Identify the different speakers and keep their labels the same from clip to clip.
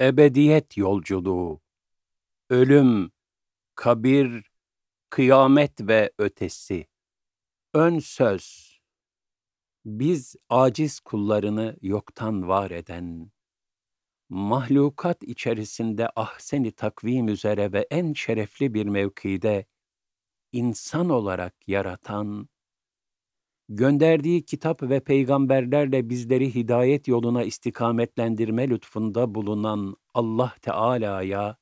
Speaker 1: ebediyet yolculuğu, ölüm, kabir, kıyamet ve ötesi, ön söz, biz aciz kullarını yoktan var eden, mahlukat içerisinde ahseni takvim üzere ve en şerefli bir mevkide insan olarak yaratan, gönderdiği kitap ve peygamberlerle bizleri hidayet yoluna istikametlendirme lütfunda bulunan Allah Teala'ya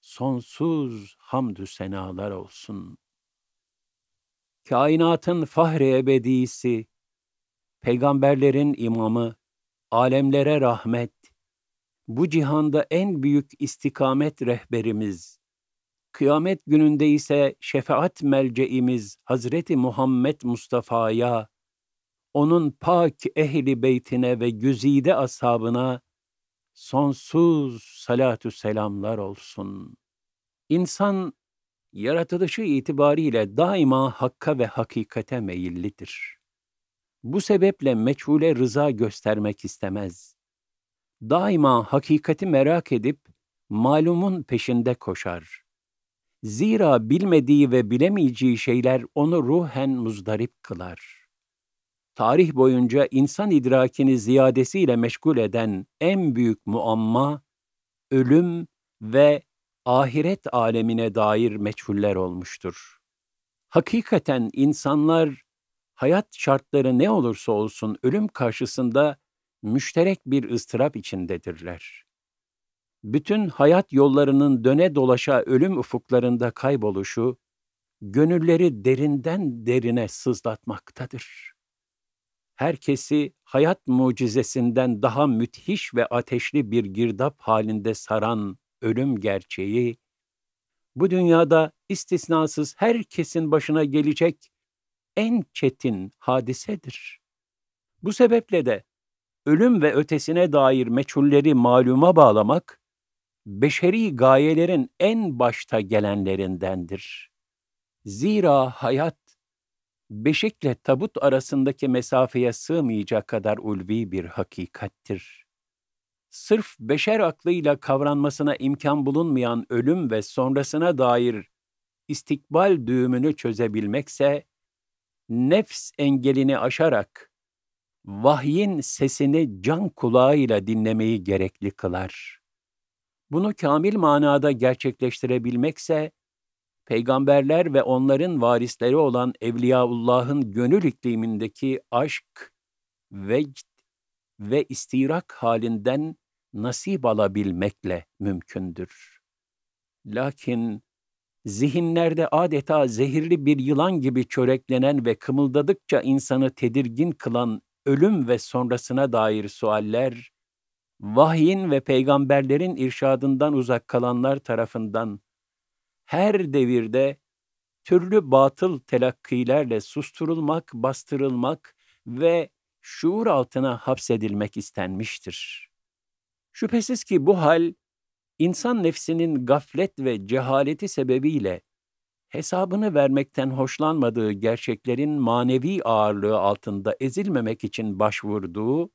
Speaker 1: sonsuz hamdü senalar olsun. Kainatın fahri ebedisi, peygamberlerin imamı, alemlere rahmet, bu cihanda en büyük istikamet rehberimiz, Kıyamet gününde ise şefaat melceimiz Hazreti Muhammed Mustafa'ya, onun pak ehli beytine ve güzide ashabına sonsuz salatü selamlar olsun. İnsan yaratılışı itibariyle daima hakka ve hakikate meyillidir. Bu sebeple meçhule rıza göstermek istemez. Daima hakikati merak edip malumun peşinde koşar. Zira bilmediği ve bilemeyeceği şeyler onu ruhen muzdarip kılar. Tarih boyunca insan idrakini ziyadesiyle meşgul eden en büyük muamma, ölüm ve ahiret alemine dair meçhuller olmuştur. Hakikaten insanlar hayat şartları ne olursa olsun ölüm karşısında müşterek bir ıstırap içindedirler bütün hayat yollarının döne dolaşa ölüm ufuklarında kayboluşu, gönülleri derinden derine sızlatmaktadır. Herkesi hayat mucizesinden daha müthiş ve ateşli bir girdap halinde saran ölüm gerçeği, bu dünyada istisnasız herkesin başına gelecek en çetin hadisedir. Bu sebeple de ölüm ve ötesine dair meçhulleri maluma bağlamak, beşeri gayelerin en başta gelenlerindendir. Zira hayat, beşikle tabut arasındaki mesafeye sığmayacak kadar ulvi bir hakikattir. Sırf beşer aklıyla kavranmasına imkan bulunmayan ölüm ve sonrasına dair istikbal düğümünü çözebilmekse, nefs engelini aşarak vahyin sesini can kulağıyla dinlemeyi gerekli kılar.'' Bunu kamil manada gerçekleştirebilmekse, peygamberler ve onların varisleri olan Evliyaullah'ın gönül iklimindeki aşk, vecd ve istirak halinden nasip alabilmekle mümkündür. Lakin zihinlerde adeta zehirli bir yılan gibi çöreklenen ve kımıldadıkça insanı tedirgin kılan ölüm ve sonrasına dair sualler, vahyin ve peygamberlerin irşadından uzak kalanlar tarafından her devirde türlü batıl telakkilerle susturulmak, bastırılmak ve şuur altına hapsedilmek istenmiştir. Şüphesiz ki bu hal, insan nefsinin gaflet ve cehaleti sebebiyle hesabını vermekten hoşlanmadığı gerçeklerin manevi ağırlığı altında ezilmemek için başvurduğu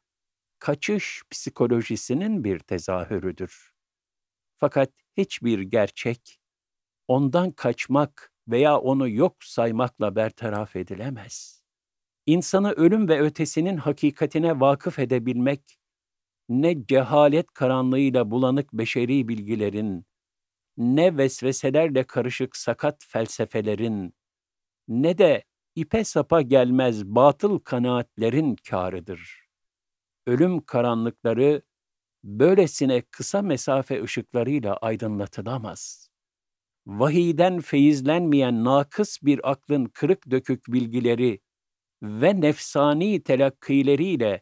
Speaker 1: kaçış psikolojisinin bir tezahürüdür. Fakat hiçbir gerçek ondan kaçmak veya onu yok saymakla bertaraf edilemez. İnsanı ölüm ve ötesinin hakikatine vakıf edebilmek ne cehalet karanlığıyla bulanık beşeri bilgilerin, ne vesveselerle karışık sakat felsefelerin, ne de ipe sapa gelmez batıl kanaatlerin karıdır ölüm karanlıkları böylesine kısa mesafe ışıklarıyla aydınlatılamaz. Vahiden feyizlenmeyen nakıs bir aklın kırık dökük bilgileri ve nefsani telakkileriyle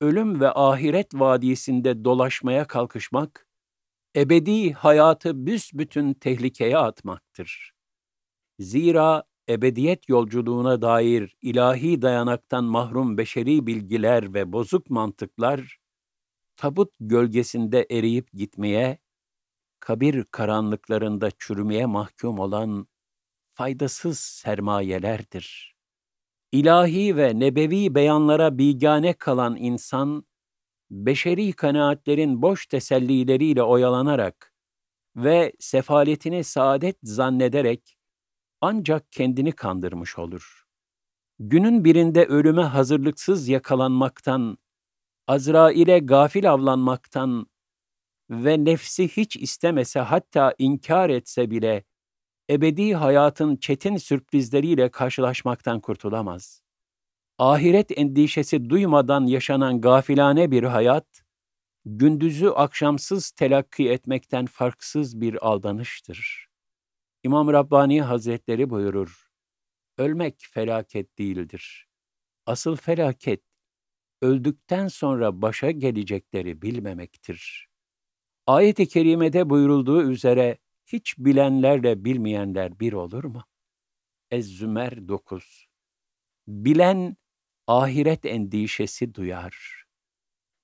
Speaker 1: ölüm ve ahiret vadisinde dolaşmaya kalkışmak, ebedi hayatı büsbütün tehlikeye atmaktır. Zira ebediyet yolculuğuna dair ilahi dayanaktan mahrum beşeri bilgiler ve bozuk mantıklar, tabut gölgesinde eriyip gitmeye, kabir karanlıklarında çürümeye mahkum olan faydasız sermayelerdir. İlahi ve nebevi beyanlara bigane kalan insan, beşeri kanaatlerin boş tesellileriyle oyalanarak ve sefaletini saadet zannederek ancak kendini kandırmış olur. Günün birinde ölüme hazırlıksız yakalanmaktan, Azrail'e gafil avlanmaktan ve nefsi hiç istemese hatta inkar etse bile ebedi hayatın çetin sürprizleriyle karşılaşmaktan kurtulamaz. Ahiret endişesi duymadan yaşanan gafilane bir hayat, gündüzü akşamsız telakki etmekten farksız bir aldanıştır. İmam Rabbani Hazretleri buyurur, ölmek felaket değildir. Asıl felaket, öldükten sonra başa gelecekleri bilmemektir. Ayet-i kerimede buyurulduğu üzere hiç bilenlerle bilmeyenler bir olur mu? Ez-Zümer 9 Bilen ahiret endişesi duyar.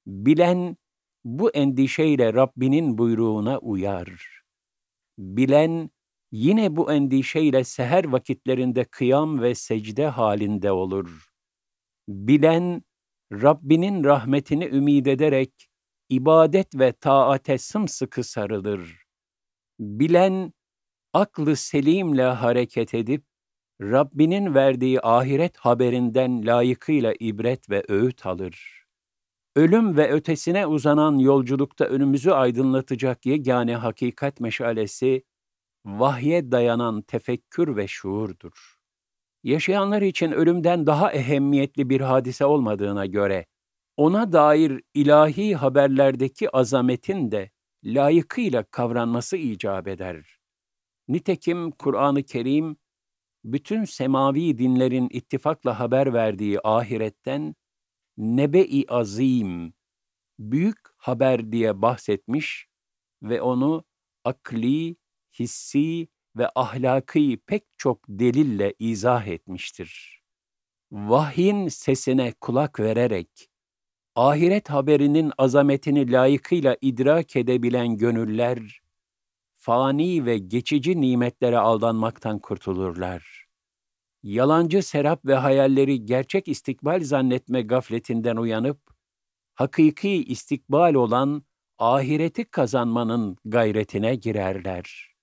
Speaker 1: Bilen bu endişeyle Rabbinin buyruğuna uyar. Bilen yine bu endişeyle seher vakitlerinde kıyam ve secde halinde olur. Bilen, Rabbinin rahmetini ümid ederek ibadet ve taate sımsıkı sarılır. Bilen, aklı selimle hareket edip, Rabbinin verdiği ahiret haberinden layıkıyla ibret ve öğüt alır. Ölüm ve ötesine uzanan yolculukta önümüzü aydınlatacak yegane hakikat meşalesi, vahye dayanan tefekkür ve şuurdur. Yaşayanlar için ölümden daha ehemmiyetli bir hadise olmadığına göre, ona dair ilahi haberlerdeki azametin de layıkıyla kavranması icap eder. Nitekim Kur'an-ı Kerim, bütün semavi dinlerin ittifakla haber verdiği ahiretten nebe-i azim, büyük haber diye bahsetmiş ve onu akli hissi ve ahlaki pek çok delille izah etmiştir. Vahyin sesine kulak vererek, ahiret haberinin azametini layıkıyla idrak edebilen gönüller, fani ve geçici nimetlere aldanmaktan kurtulurlar. Yalancı serap ve hayalleri gerçek istikbal zannetme gafletinden uyanıp, hakiki istikbal olan ahireti kazanmanın gayretine girerler.''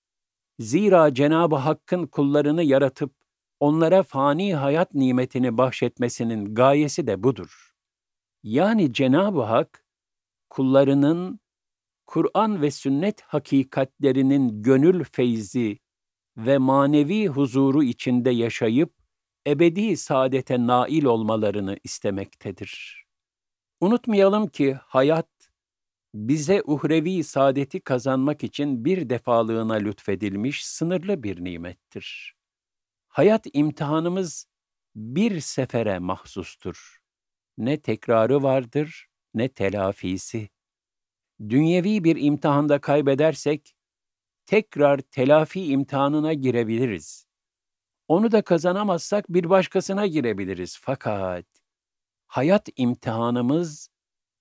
Speaker 1: Zira Cenab-ı Hakk'ın kullarını yaratıp onlara fani hayat nimetini bahşetmesinin gayesi de budur. Yani Cenab-ı Hak kullarının Kur'an ve sünnet hakikatlerinin gönül feyzi ve manevi huzuru içinde yaşayıp ebedi saadete nail olmalarını istemektedir. Unutmayalım ki hayat bize uhrevi saadeti kazanmak için bir defalığına lütfedilmiş sınırlı bir nimettir. Hayat imtihanımız bir sefere mahsustur. Ne tekrarı vardır ne telafisi. Dünyevi bir imtihanda kaybedersek tekrar telafi imtihanına girebiliriz. Onu da kazanamazsak bir başkasına girebiliriz fakat hayat imtihanımız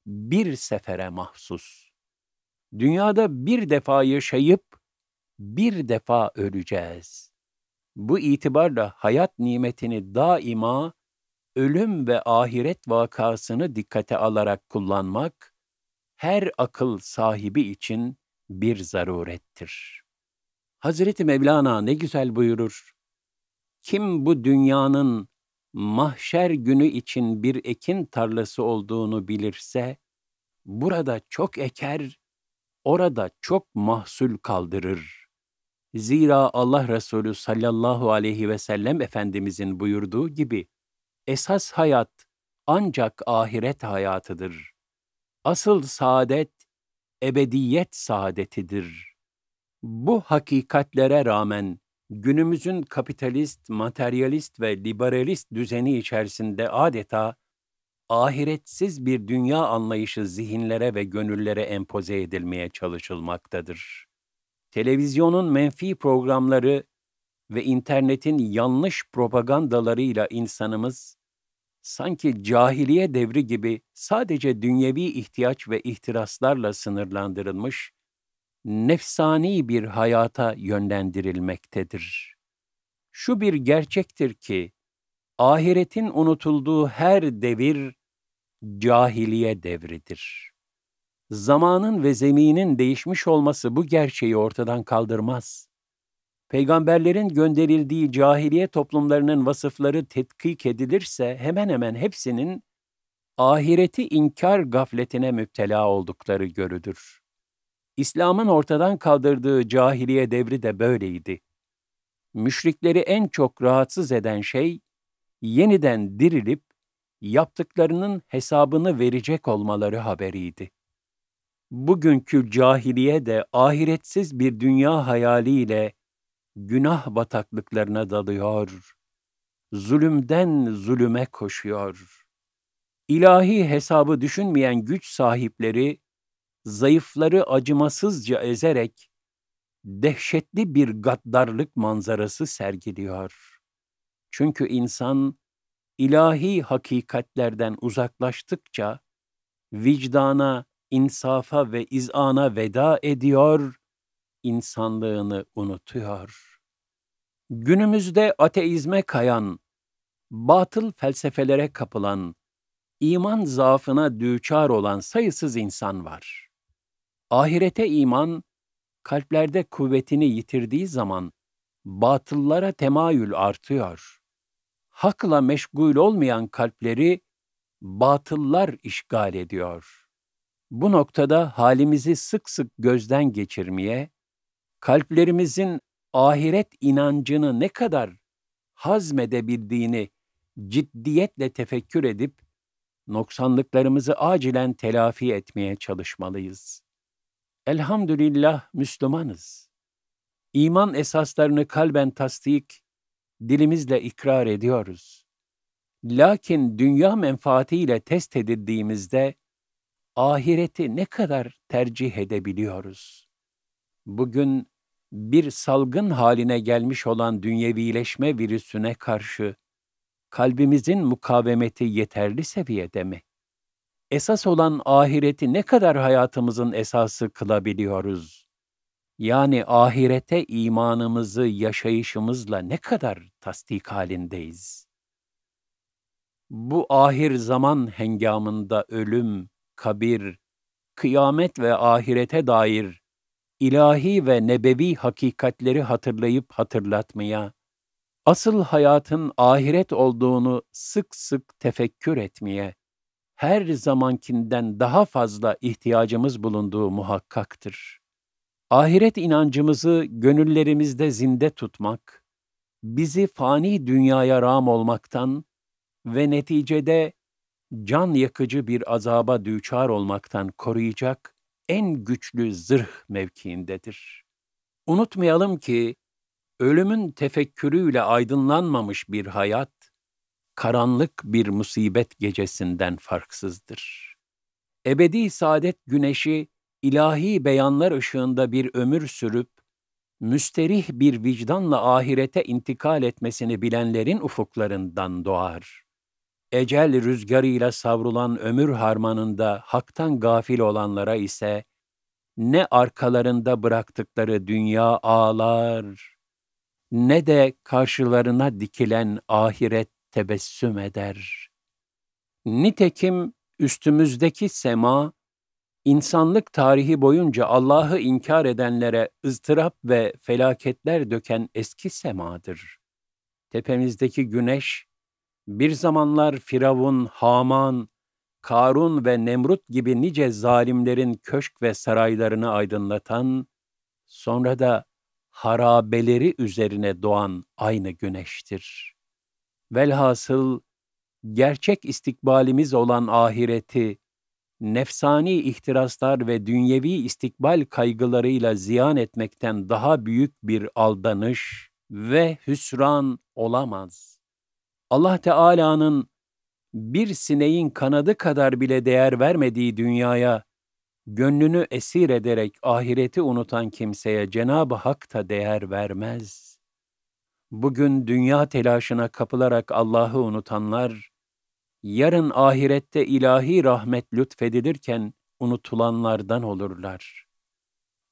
Speaker 1: bir sefere mahsus. Dünyada bir defa yaşayıp bir defa öleceğiz. Bu itibarla hayat nimetini daima ölüm ve ahiret vakasını dikkate alarak kullanmak her akıl sahibi için bir zarurettir. Hazreti Mevlana ne güzel buyurur. Kim bu dünyanın mahşer günü için bir ekin tarlası olduğunu bilirse, burada çok eker, orada çok mahsul kaldırır. Zira Allah Resulü sallallahu aleyhi ve sellem Efendimizin buyurduğu gibi, esas hayat ancak ahiret hayatıdır. Asıl saadet, ebediyet saadetidir. Bu hakikatlere rağmen, günümüzün kapitalist, materyalist ve liberalist düzeni içerisinde adeta ahiretsiz bir dünya anlayışı zihinlere ve gönüllere empoze edilmeye çalışılmaktadır. Televizyonun menfi programları ve internetin yanlış propagandalarıyla insanımız sanki cahiliye devri gibi sadece dünyevi ihtiyaç ve ihtiraslarla sınırlandırılmış nefsani bir hayata yönlendirilmektedir. Şu bir gerçektir ki, ahiretin unutulduğu her devir cahiliye devridir. Zamanın ve zeminin değişmiş olması bu gerçeği ortadan kaldırmaz. Peygamberlerin gönderildiği cahiliye toplumlarının vasıfları tetkik edilirse hemen hemen hepsinin ahireti inkar gafletine müptela oldukları görülür. İslam'ın ortadan kaldırdığı cahiliye devri de böyleydi. Müşrikleri en çok rahatsız eden şey, yeniden dirilip yaptıklarının hesabını verecek olmaları haberiydi. Bugünkü cahiliye de ahiretsiz bir dünya hayaliyle günah bataklıklarına dalıyor, zulümden zulüme koşuyor. İlahi hesabı düşünmeyen güç sahipleri, zayıfları acımasızca ezerek dehşetli bir gaddarlık manzarası sergiliyor. Çünkü insan ilahi hakikatlerden uzaklaştıkça vicdana, insafa ve izana veda ediyor, insanlığını unutuyor. Günümüzde ateizme kayan, batıl felsefelere kapılan, iman zaafına düçar olan sayısız insan var. Ahirete iman, kalplerde kuvvetini yitirdiği zaman batıllara temayül artıyor. Hakla meşgul olmayan kalpleri batıllar işgal ediyor. Bu noktada halimizi sık sık gözden geçirmeye, kalplerimizin ahiret inancını ne kadar hazmedebildiğini ciddiyetle tefekkür edip noksanlıklarımızı acilen telafi etmeye çalışmalıyız elhamdülillah Müslümanız. İman esaslarını kalben tasdik, dilimizle ikrar ediyoruz. Lakin dünya menfaatiyle test edildiğimizde, ahireti ne kadar tercih edebiliyoruz? Bugün bir salgın haline gelmiş olan dünyevileşme virüsüne karşı kalbimizin mukavemeti yeterli seviyede mi? esas olan ahireti ne kadar hayatımızın esası kılabiliyoruz? Yani ahirete imanımızı yaşayışımızla ne kadar tasdik halindeyiz? Bu ahir zaman hengamında ölüm, kabir, kıyamet ve ahirete dair ilahi ve nebevi hakikatleri hatırlayıp hatırlatmaya, asıl hayatın ahiret olduğunu sık sık tefekkür etmeye, her zamankinden daha fazla ihtiyacımız bulunduğu muhakkaktır. Ahiret inancımızı gönüllerimizde zinde tutmak, bizi fani dünyaya ram olmaktan ve neticede can yakıcı bir azaba düçar olmaktan koruyacak en güçlü zırh mevkiindedir. Unutmayalım ki, ölümün tefekkürüyle aydınlanmamış bir hayat, karanlık bir musibet gecesinden farksızdır. Ebedi saadet güneşi ilahi beyanlar ışığında bir ömür sürüp müsterih bir vicdanla ahirete intikal etmesini bilenlerin ufuklarından doğar. Ecel rüzgarıyla savrulan ömür harmanında haktan gafil olanlara ise ne arkalarında bıraktıkları dünya ağlar, ne de karşılarına dikilen ahiret tebessüm eder. Nitekim üstümüzdeki sema, insanlık tarihi boyunca Allah'ı inkar edenlere ızdırap ve felaketler döken eski semadır. Tepemizdeki güneş, bir zamanlar Firavun, Haman, Karun ve Nemrut gibi nice zalimlerin köşk ve saraylarını aydınlatan, sonra da harabeleri üzerine doğan aynı güneştir. Velhasıl gerçek istikbalimiz olan ahireti nefsani ihtiraslar ve dünyevi istikbal kaygılarıyla ziyan etmekten daha büyük bir aldanış ve hüsran olamaz. Allah Teala'nın bir sineğin kanadı kadar bile değer vermediği dünyaya gönlünü esir ederek ahireti unutan kimseye Cenab-ı Hak da değer vermez.'' Bugün dünya telaşına kapılarak Allah'ı unutanlar, yarın ahirette ilahi rahmet lütfedilirken unutulanlardan olurlar.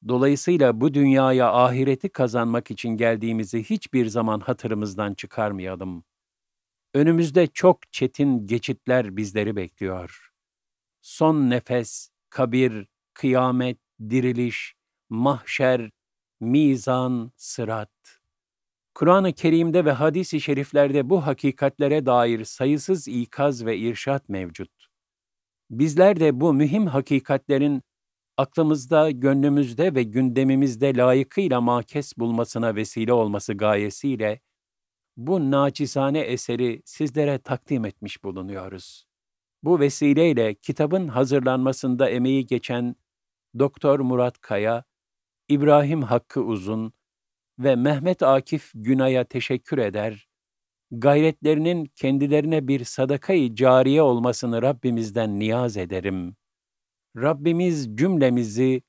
Speaker 1: Dolayısıyla bu dünyaya ahireti kazanmak için geldiğimizi hiçbir zaman hatırımızdan çıkarmayalım. Önümüzde çok çetin geçitler bizleri bekliyor. Son nefes, kabir, kıyamet, diriliş, mahşer, mizan, sırat. Kur'an-ı Kerim'de ve hadis-i şeriflerde bu hakikatlere dair sayısız ikaz ve irşat mevcut. Bizler de bu mühim hakikatlerin aklımızda, gönlümüzde ve gündemimizde layıkıyla makes bulmasına vesile olması gayesiyle bu naçizane eseri sizlere takdim etmiş bulunuyoruz. Bu vesileyle kitabın hazırlanmasında emeği geçen Doktor Murat Kaya, İbrahim Hakkı Uzun, ve Mehmet Akif Günay'a teşekkür eder, gayretlerinin kendilerine bir sadakayı cariye olmasını Rabbimizden niyaz ederim. Rabbimiz cümlemizi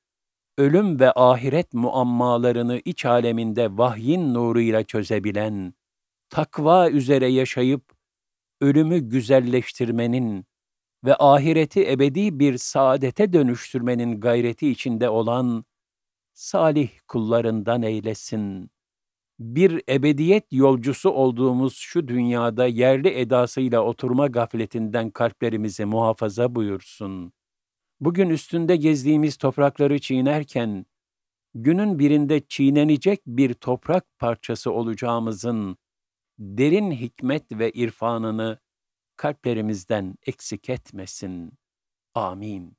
Speaker 1: ölüm ve ahiret muammalarını iç aleminde vahyin nuruyla çözebilen, takva üzere yaşayıp ölümü güzelleştirmenin ve ahireti ebedi bir saadete dönüştürmenin gayreti içinde olan salih kullarından eylesin. Bir ebediyet yolcusu olduğumuz şu dünyada yerli edasıyla oturma gafletinden kalplerimizi muhafaza buyursun. Bugün üstünde gezdiğimiz toprakları çiğnerken, günün birinde çiğnenecek bir toprak parçası olacağımızın derin hikmet ve irfanını kalplerimizden eksik etmesin. Amin.